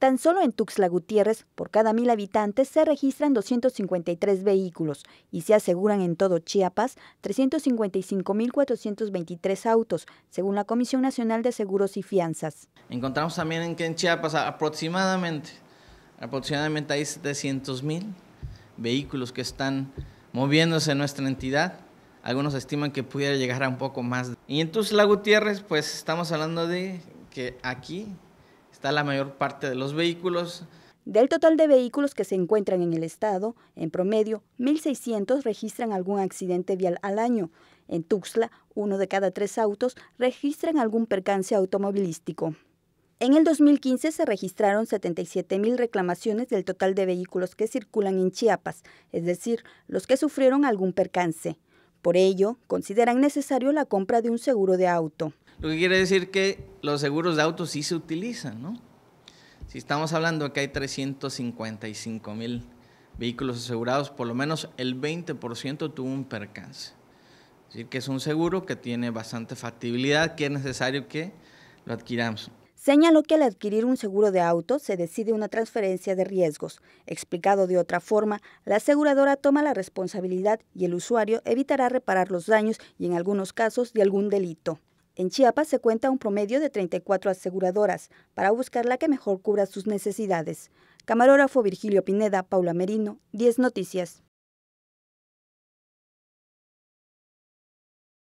Tan solo en Tuxtla Gutiérrez, por cada mil habitantes se registran 253 vehículos y se aseguran en todo Chiapas 355.423 autos, según la Comisión Nacional de Seguros y Fianzas. Encontramos también en que en Chiapas aproximadamente, aproximadamente hay 700.000 vehículos que están moviéndose en nuestra entidad. Algunos estiman que pudiera llegar a un poco más. Y en Tuxtla Gutiérrez, pues estamos hablando de que aquí está la mayor parte de los vehículos. Del total de vehículos que se encuentran en el estado, en promedio, 1.600 registran algún accidente vial al año. En Tuxtla, uno de cada tres autos registran algún percance automovilístico. En el 2015 se registraron 77.000 reclamaciones del total de vehículos que circulan en Chiapas, es decir, los que sufrieron algún percance. Por ello, consideran necesario la compra de un seguro de auto. Lo que quiere decir que los seguros de autos sí se utilizan, ¿no? Si estamos hablando que hay 355 mil vehículos asegurados, por lo menos el 20% tuvo un percance. Es decir, que es un seguro que tiene bastante factibilidad, que es necesario que lo adquiramos. Señaló que al adquirir un seguro de auto se decide una transferencia de riesgos. Explicado de otra forma, la aseguradora toma la responsabilidad y el usuario evitará reparar los daños y en algunos casos de algún delito. En Chiapas se cuenta un promedio de 34 aseguradoras para buscar la que mejor cubra sus necesidades. Camarógrafo Virgilio Pineda, Paula Merino, 10 Noticias.